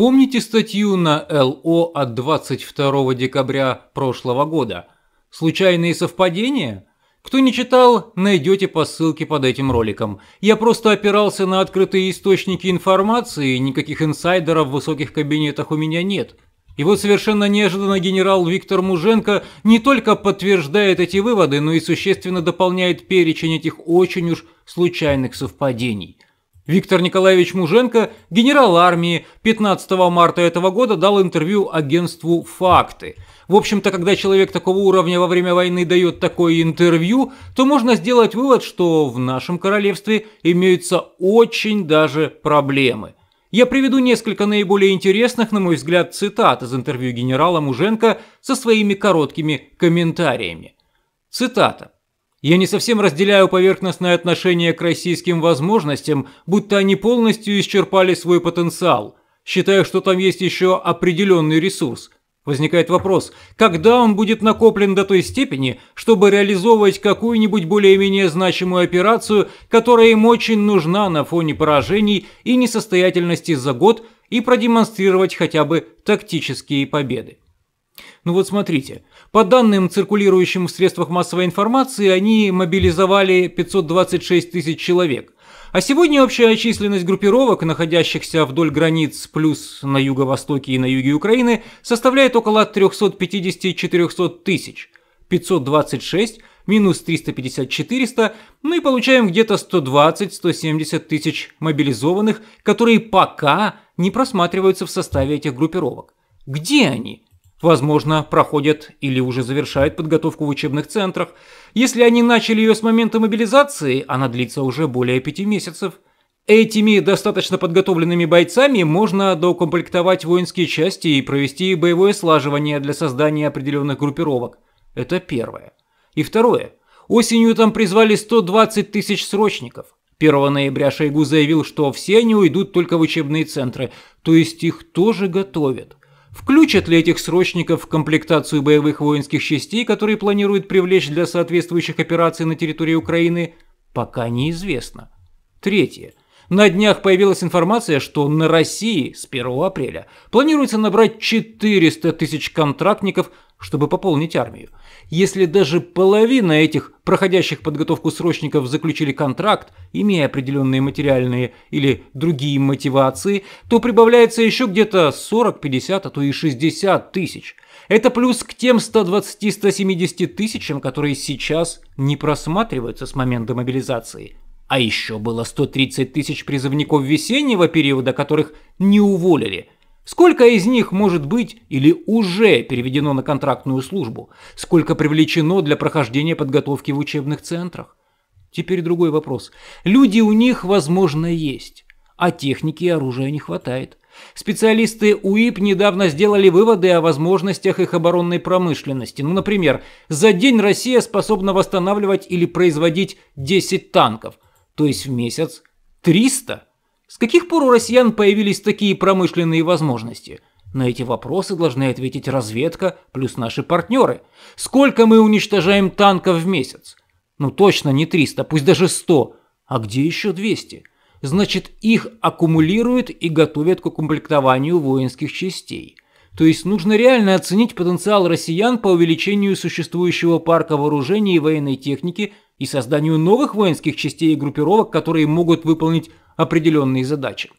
Помните статью на ЛО от 22 декабря прошлого года? Случайные совпадения? Кто не читал, найдете по ссылке под этим роликом. Я просто опирался на открытые источники информации, никаких инсайдеров в высоких кабинетах у меня нет. И вот совершенно неожиданно генерал Виктор Муженко не только подтверждает эти выводы, но и существенно дополняет перечень этих очень уж случайных совпадений. Виктор Николаевич Муженко, генерал армии, 15 марта этого года дал интервью агентству «Факты». В общем-то, когда человек такого уровня во время войны дает такое интервью, то можно сделать вывод, что в нашем королевстве имеются очень даже проблемы. Я приведу несколько наиболее интересных, на мой взгляд, цитат из интервью генерала Муженко со своими короткими комментариями. Цитата. Я не совсем разделяю поверхностное отношение к российским возможностям, будто они полностью исчерпали свой потенциал. Считаю, что там есть еще определенный ресурс. Возникает вопрос, когда он будет накоплен до той степени, чтобы реализовывать какую-нибудь более-менее значимую операцию, которая им очень нужна на фоне поражений и несостоятельности за год, и продемонстрировать хотя бы тактические победы. Ну вот смотрите – по данным, циркулирующим в средствах массовой информации, они мобилизовали 526 тысяч человек. А сегодня общая численность группировок, находящихся вдоль границ плюс на юго-востоке и на юге Украины, составляет около 350-400 тысяч. 526 минус 350-400, ну и получаем где-то 120-170 тысяч мобилизованных, которые пока не просматриваются в составе этих группировок. Где они? Возможно, проходят или уже завершают подготовку в учебных центрах. Если они начали ее с момента мобилизации, она длится уже более пяти месяцев. Этими достаточно подготовленными бойцами можно доукомплектовать воинские части и провести боевое слаживание для создания определенных группировок. Это первое. И второе. Осенью там призвали 120 тысяч срочников. 1 ноября Шойгу заявил, что все они уйдут только в учебные центры, то есть их тоже готовят. Включат ли этих срочников в комплектацию боевых воинских частей, которые планируют привлечь для соответствующих операций на территории Украины, пока неизвестно. Третье. На днях появилась информация, что на России с 1 апреля планируется набрать 400 тысяч контрактников, чтобы пополнить армию. Если даже половина этих проходящих подготовку срочников заключили контракт, имея определенные материальные или другие мотивации, то прибавляется еще где-то 40, 50, а то и 60 тысяч. Это плюс к тем 120-170 тысячам, которые сейчас не просматриваются с момента мобилизации. А еще было 130 тысяч призывников весеннего периода, которых не уволили. Сколько из них может быть или уже переведено на контрактную службу? Сколько привлечено для прохождения подготовки в учебных центрах? Теперь другой вопрос. Люди у них, возможно, есть, а техники и оружия не хватает. Специалисты УИП недавно сделали выводы о возможностях их оборонной промышленности. Ну, например, за день Россия способна восстанавливать или производить 10 танков – то есть в месяц 300. С каких пор у россиян появились такие промышленные возможности? На эти вопросы должны ответить разведка плюс наши партнеры. Сколько мы уничтожаем танков в месяц? Ну точно не 300, пусть даже 100. А где еще 200? Значит, их аккумулируют и готовят к укомплектованию воинских частей. То есть нужно реально оценить потенциал россиян по увеличению существующего парка вооружений и военной техники и созданию новых воинских частей и группировок, которые могут выполнить определенные задачи.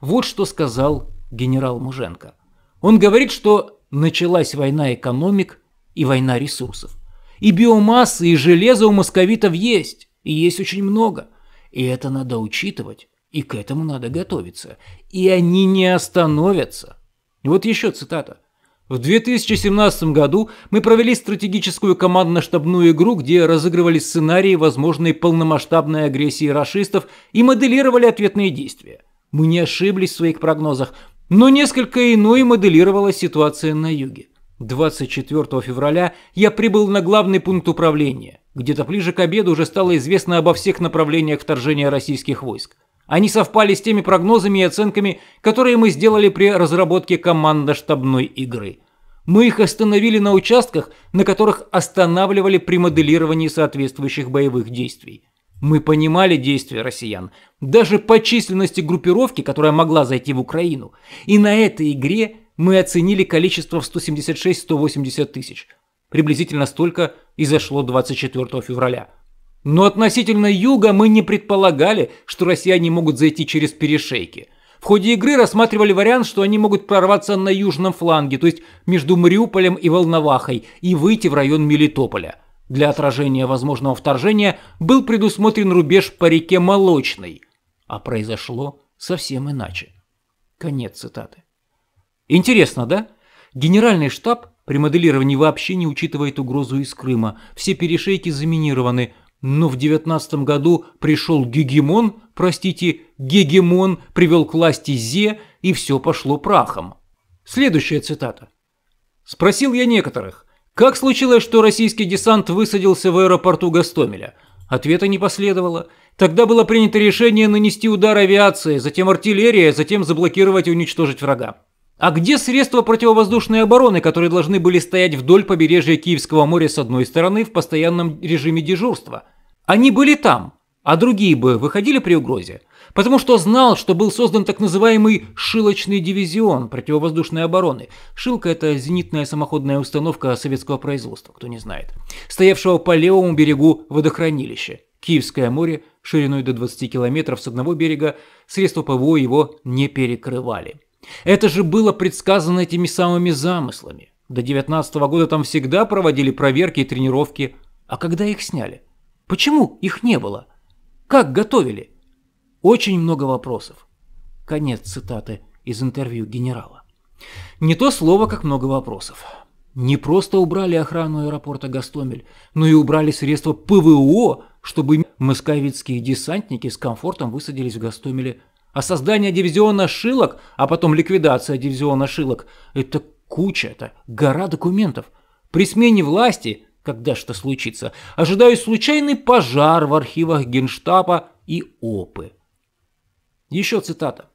Вот что сказал генерал Муженко. Он говорит, что началась война экономик и война ресурсов. И биомассы, и железо у московитов есть, и есть очень много. И это надо учитывать, и к этому надо готовиться. И они не остановятся. Вот еще цитата. В 2017 году мы провели стратегическую командно-штабную игру, где разыгрывали сценарии возможной полномасштабной агрессии расистов и моделировали ответные действия. Мы не ошиблись в своих прогнозах, но несколько иной моделировала ситуация на юге. 24 февраля я прибыл на главный пункт управления. Где-то ближе к обеду уже стало известно обо всех направлениях вторжения российских войск. Они совпали с теми прогнозами и оценками, которые мы сделали при разработке командно-штабной игры. Мы их остановили на участках, на которых останавливали при моделировании соответствующих боевых действий. Мы понимали действия россиян, даже по численности группировки, которая могла зайти в Украину. И на этой игре мы оценили количество в 176-180 тысяч. Приблизительно столько и зашло 24 февраля. Но относительно юга мы не предполагали, что россияне могут зайти через перешейки. В ходе игры рассматривали вариант, что они могут прорваться на южном фланге, то есть между Мариуполем и Волновахой, и выйти в район Мелитополя. Для отражения возможного вторжения был предусмотрен рубеж по реке Молочной. А произошло совсем иначе. Конец цитаты. Интересно, да? Генеральный штаб при моделировании вообще не учитывает угрозу из Крыма. Все перешейки заминированы – но «Ну, в девятнадцатом году пришел Гегемон, простите, Гегемон привел к власти Зе, и все пошло прахом. Следующая цитата. «Спросил я некоторых, как случилось, что российский десант высадился в аэропорту Гастомеля? Ответа не последовало. Тогда было принято решение нанести удар авиации, затем артиллерия, затем заблокировать и уничтожить врага. А где средства противовоздушной обороны, которые должны были стоять вдоль побережья Киевского моря с одной стороны в постоянном режиме дежурства? Они были там, а другие бы выходили при угрозе, потому что знал, что был создан так называемый «шилочный дивизион» противовоздушной обороны. «Шилка» — это зенитная самоходная установка советского производства, кто не знает, стоявшего по левому берегу водохранилища. Киевское море шириной до 20 километров с одного берега, средства ПВО его не перекрывали. Это же было предсказано этими самыми замыслами. До 19 -го года там всегда проводили проверки и тренировки. А когда их сняли? Почему их не было? Как готовили? Очень много вопросов. Конец цитаты из интервью генерала. Не то слово, как много вопросов. Не просто убрали охрану аэропорта Гастомель, но и убрали средства ПВО, чтобы московицкие десантники с комфортом высадились в Гастомеле. А создание дивизиона Шилок, а потом ликвидация дивизиона Шилок – это куча, это гора документов. При смене власти когда что случится, ожидаю случайный пожар в архивах Генштаба и ОПы. Еще цитата.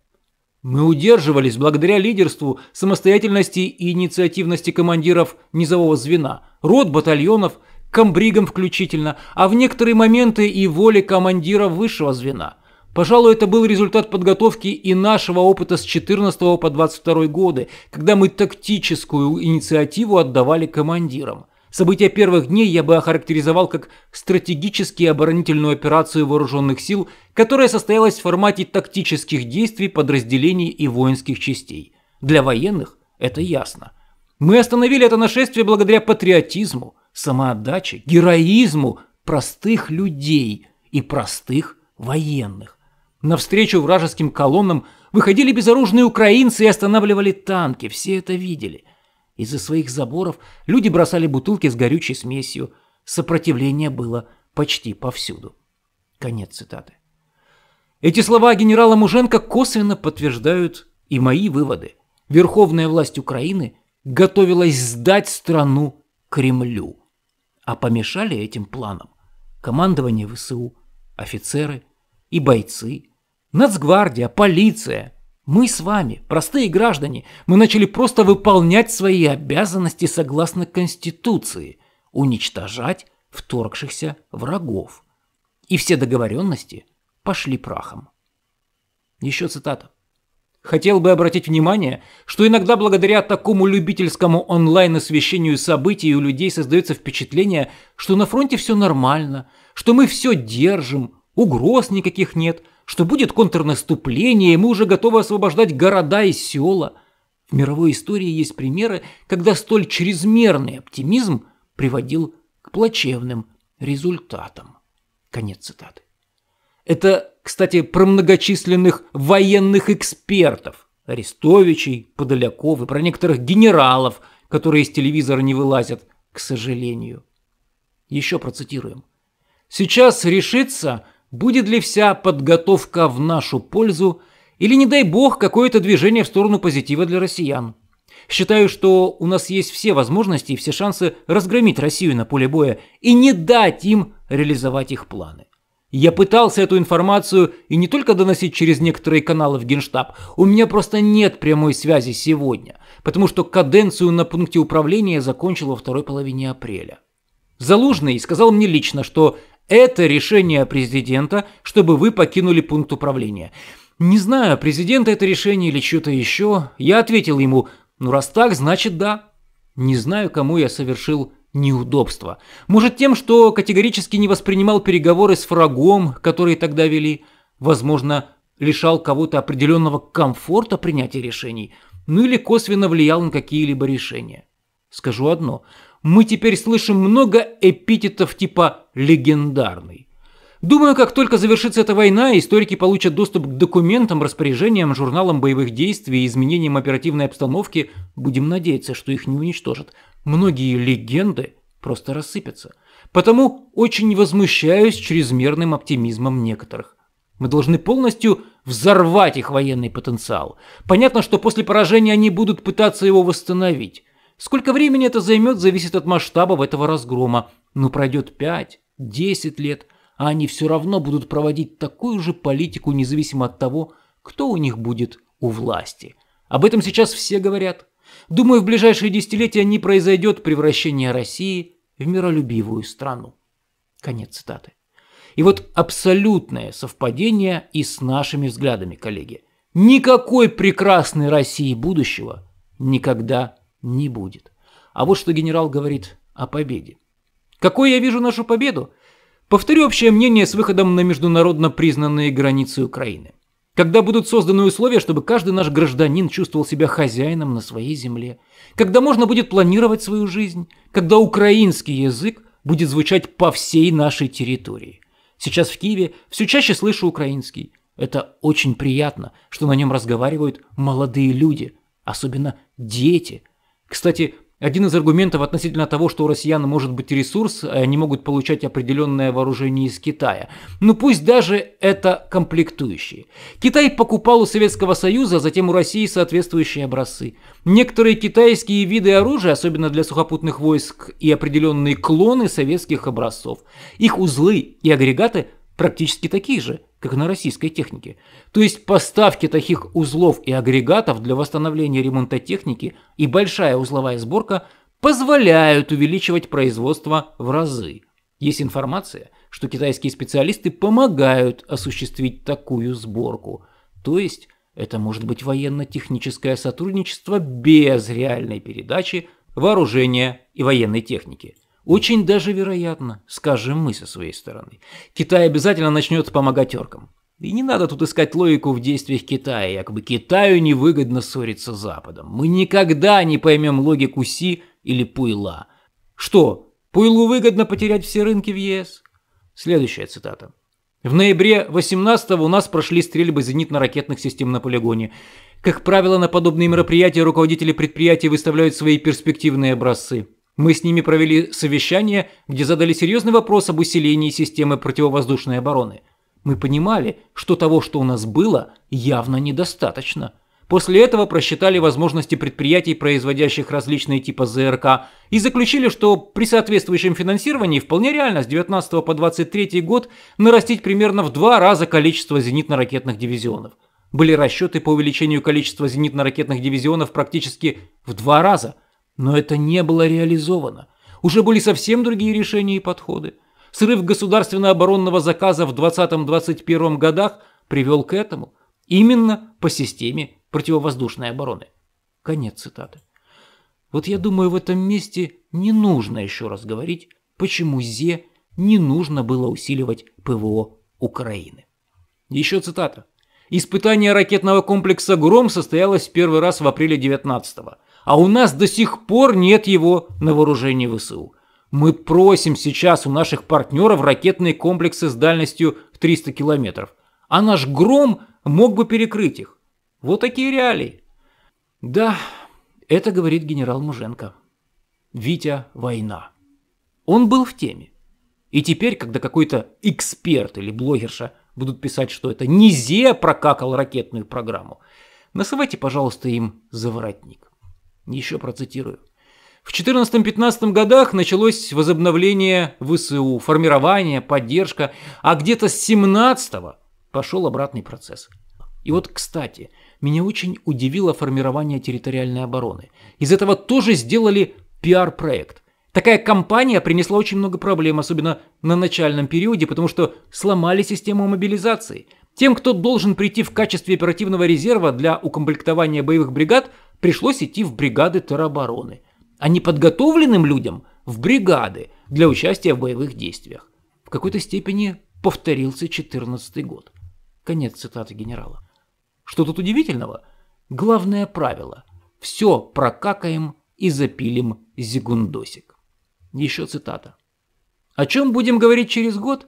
Мы удерживались благодаря лидерству, самостоятельности и инициативности командиров низового звена, рот батальонов, комбригам включительно, а в некоторые моменты и воле командира высшего звена. Пожалуй, это был результат подготовки и нашего опыта с 14 по 22 годы, когда мы тактическую инициативу отдавали командирам. События первых дней я бы охарактеризовал как стратегически оборонительную операцию вооруженных сил, которая состоялась в формате тактических действий подразделений и воинских частей. Для военных это ясно. Мы остановили это нашествие благодаря патриотизму, самоотдаче, героизму простых людей и простых военных. Навстречу вражеским колоннам выходили безоружные украинцы и останавливали танки, все это видели – из-за своих заборов люди бросали бутылки с горючей смесью. Сопротивление было почти повсюду. Конец цитаты. Эти слова генерала Муженко косвенно подтверждают и мои выводы. Верховная власть Украины готовилась сдать страну Кремлю. А помешали этим планам командование ВСУ, офицеры и бойцы, Нацгвардия, полиция – мы с вами, простые граждане, мы начали просто выполнять свои обязанности согласно Конституции, уничтожать вторгшихся врагов. И все договоренности пошли прахом. Еще цитата. Хотел бы обратить внимание, что иногда благодаря такому любительскому онлайн-освещению событий у людей создается впечатление, что на фронте все нормально, что мы все держим, угроз никаких нет – что будет контрнаступление, и мы уже готовы освобождать города и села. В мировой истории есть примеры, когда столь чрезмерный оптимизм приводил к плачевным результатам. Конец цитаты. Это, кстати, про многочисленных военных экспертов, Арестовичей, Подоляков и про некоторых генералов, которые из телевизора не вылазят, к сожалению. Еще процитируем. Сейчас решится, Будет ли вся подготовка в нашу пользу или, не дай бог, какое-то движение в сторону позитива для россиян? Считаю, что у нас есть все возможности и все шансы разгромить Россию на поле боя и не дать им реализовать их планы. Я пытался эту информацию и не только доносить через некоторые каналы в Генштаб, у меня просто нет прямой связи сегодня, потому что каденцию на пункте управления закончил во второй половине апреля. Залужный сказал мне лично, что это решение президента, чтобы вы покинули пункт управления. Не знаю, президента это решение или что-то еще. Я ответил ему, ну раз так, значит да. Не знаю, кому я совершил неудобство. Может тем, что категорически не воспринимал переговоры с врагом, которые тогда вели. Возможно, лишал кого-то определенного комфорта принятия решений. Ну или косвенно влиял на какие-либо решения. Скажу одно – мы теперь слышим много эпитетов типа «легендарный». Думаю, как только завершится эта война, историки получат доступ к документам, распоряжениям, журналам боевых действий и изменениям оперативной обстановки. Будем надеяться, что их не уничтожат. Многие легенды просто рассыпятся. Потому очень возмущаюсь чрезмерным оптимизмом некоторых. Мы должны полностью взорвать их военный потенциал. Понятно, что после поражения они будут пытаться его восстановить. Сколько времени это займет, зависит от масштабов этого разгрома. Но ну, пройдет 5-10 лет, а они все равно будут проводить такую же политику, независимо от того, кто у них будет у власти. Об этом сейчас все говорят. Думаю, в ближайшие десятилетия не произойдет превращение России в миролюбивую страну. Конец цитаты. И вот абсолютное совпадение и с нашими взглядами, коллеги. Никакой прекрасной России будущего никогда не будет. А вот что генерал говорит о победе. Какой я вижу нашу победу? Повторю общее мнение с выходом на международно признанные границы Украины. Когда будут созданы условия, чтобы каждый наш гражданин чувствовал себя хозяином на своей земле. Когда можно будет планировать свою жизнь. Когда украинский язык будет звучать по всей нашей территории. Сейчас в Киеве все чаще слышу украинский. Это очень приятно, что на нем разговаривают молодые люди, особенно дети – кстати, один из аргументов относительно того, что у россиян может быть ресурс, э, они могут получать определенное вооружение из Китая. Ну пусть даже это комплектующие. Китай покупал у Советского Союза, а затем у России соответствующие образцы. Некоторые китайские виды оружия, особенно для сухопутных войск, и определенные клоны советских образцов. Их узлы и агрегаты практически такие же – как на российской технике. То есть поставки таких узлов и агрегатов для восстановления ремонта техники и большая узловая сборка позволяют увеличивать производство в разы. Есть информация, что китайские специалисты помогают осуществить такую сборку. То есть это может быть военно-техническое сотрудничество без реальной передачи вооружения и военной техники. Очень даже вероятно, скажем мы со своей стороны. Китай обязательно начнет помогать оркам. И не надо тут искать логику в действиях Китая, якобы Китаю невыгодно ссориться с Западом. Мы никогда не поймем логику Си или Пуйла. Что, Пуйлу выгодно потерять все рынки в ЕС? Следующая цитата. В ноябре 18-го у нас прошли стрельбы зенитно-ракетных систем на полигоне. Как правило, на подобные мероприятия руководители предприятий выставляют свои перспективные образцы. Мы с ними провели совещание, где задали серьезный вопрос об усилении системы противовоздушной обороны. Мы понимали, что того, что у нас было, явно недостаточно. После этого просчитали возможности предприятий, производящих различные типы ЗРК, и заключили, что при соответствующем финансировании вполне реально с 19 по 23 год нарастить примерно в два раза количество зенитно-ракетных дивизионов. Были расчеты по увеличению количества зенитно-ракетных дивизионов практически в два раза – но это не было реализовано. Уже были совсем другие решения и подходы. Срыв государственно-оборонного заказа в 20-21 годах привел к этому. Именно по системе противовоздушной обороны. Конец цитаты. Вот я думаю, в этом месте не нужно еще раз говорить, почему ЗЕ не нужно было усиливать ПВО Украины. Еще цитата. Испытание ракетного комплекса «Гром» состоялось в первый раз в апреле 19 -го а у нас до сих пор нет его на вооружении ВСУ. Мы просим сейчас у наших партнеров ракетные комплексы с дальностью 300 километров, а наш «Гром» мог бы перекрыть их. Вот такие реалии. Да, это говорит генерал Муженко. Витя «Война». Он был в теме. И теперь, когда какой-то эксперт или блогерша будут писать, что это Низе прокакал ракетную программу, насовайте, пожалуйста, им заворотник. Еще процитирую. В 14-15 годах началось возобновление ВСУ, формирование, поддержка, а где-то с 17-го пошел обратный процесс. И вот, кстати, меня очень удивило формирование территориальной обороны. Из этого тоже сделали пиар-проект. Такая кампания принесла очень много проблем, особенно на начальном периоде, потому что сломали систему мобилизации. Тем, кто должен прийти в качестве оперативного резерва для укомплектования боевых бригад, пришлось идти в бригады теробороны, а неподготовленным людям в бригады для участия в боевых действиях. В какой-то степени повторился 14 год. Конец цитаты генерала. Что тут удивительного? Главное правило – все прокакаем и запилим зигундосик. Еще цитата. О чем будем говорить через год?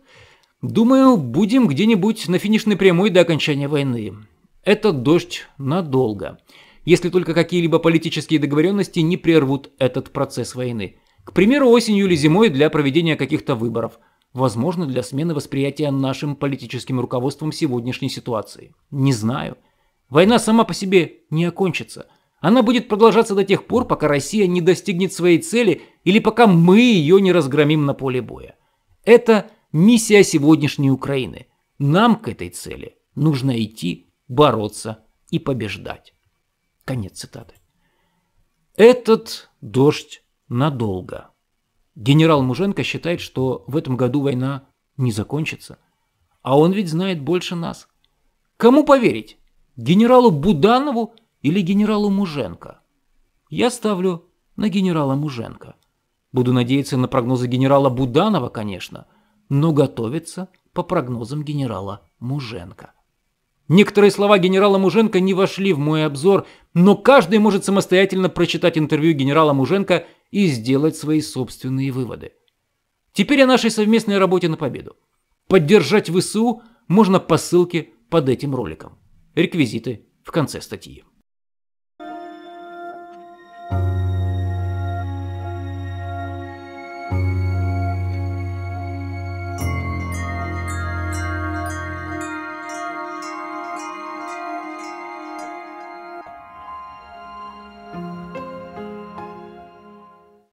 Думаю, будем где-нибудь на финишной прямой до окончания войны. Этот дождь надолго если только какие-либо политические договоренности не прервут этот процесс войны. К примеру, осенью или зимой для проведения каких-то выборов – Возможно, для смены восприятия нашим политическим руководством сегодняшней ситуации. Не знаю. Война сама по себе не окончится. Она будет продолжаться до тех пор, пока Россия не достигнет своей цели или пока мы ее не разгромим на поле боя. Это миссия сегодняшней Украины. Нам к этой цели нужно идти, бороться и побеждать. Конец цитаты. Этот дождь надолго. Генерал Муженко считает, что в этом году война не закончится. А он ведь знает больше нас. Кому поверить? Генералу Буданову или генералу Муженко? Я ставлю на генерала Муженко. Буду надеяться на прогнозы генерала Буданова, конечно, но готовиться по прогнозам генерала Муженко. Некоторые слова генерала Муженко не вошли в мой обзор, но каждый может самостоятельно прочитать интервью генерала Муженко и сделать свои собственные выводы. Теперь о нашей совместной работе на победу. Поддержать ВСУ можно по ссылке под этим роликом. Реквизиты в конце статьи.